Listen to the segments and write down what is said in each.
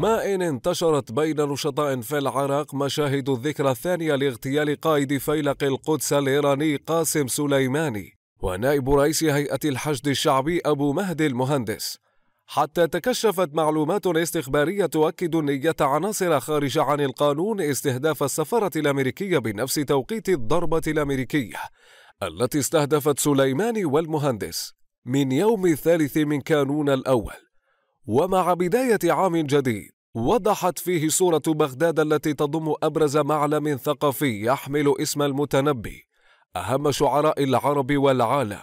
ما إن انتشرت بين نشطاء في العراق مشاهد الذكرى الثانية لاغتيال قائد فيلق القدس الإيراني قاسم سليماني ونائب رئيس هيئة الحشد الشعبي أبو مهدي المهندس حتى تكشفت معلومات استخبارية تؤكد نية عناصر خارجة عن القانون استهداف السفارة الأمريكية بنفس توقيت الضربة الأمريكية التي استهدفت سليماني والمهندس من يوم الثالث من كانون الأول ومع بداية عام جديد وضحت فيه صورة بغداد التي تضم أبرز معلم ثقافي يحمل اسم المتنبي أهم شعراء العرب والعالم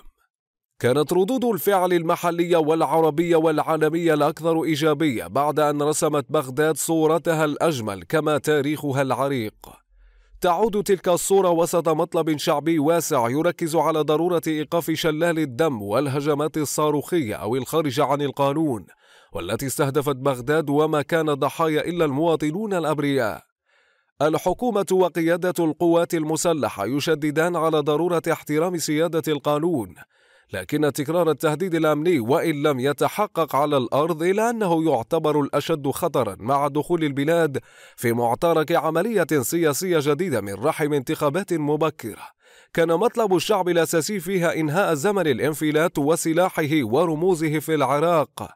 كانت ردود الفعل المحلية والعربية والعالمية الأكثر إيجابية بعد أن رسمت بغداد صورتها الأجمل كما تاريخها العريق تعود تلك الصورة وسط مطلب شعبي واسع يركز على ضرورة إيقاف شلال الدم والهجمات الصاروخية أو الخارجة عن القانون والتي استهدفت بغداد وما كان ضحايا إلا المواطنون الأبرياء الحكومة وقيادة القوات المسلحة يشددان على ضرورة احترام سيادة القانون لكن تكرار التهديد الأمني وإن لم يتحقق على الأرض إلا أنه يعتبر الأشد خطرا مع دخول البلاد في معترك عملية سياسية جديدة من رحم انتخابات مبكرة كان مطلب الشعب الأساسي فيها إنهاء زمن الانفلات وسلاحه ورموزه في العراق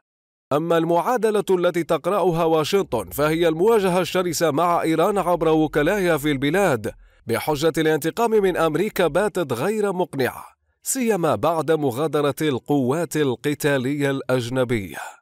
أما المعادلة التي تقرأها واشنطن فهي المواجهة الشرسة مع إيران عبر وكلائها في البلاد بحجة الانتقام من أمريكا باتت غير مقنعة سيما بعد مغادرة القوات القتالية الأجنبية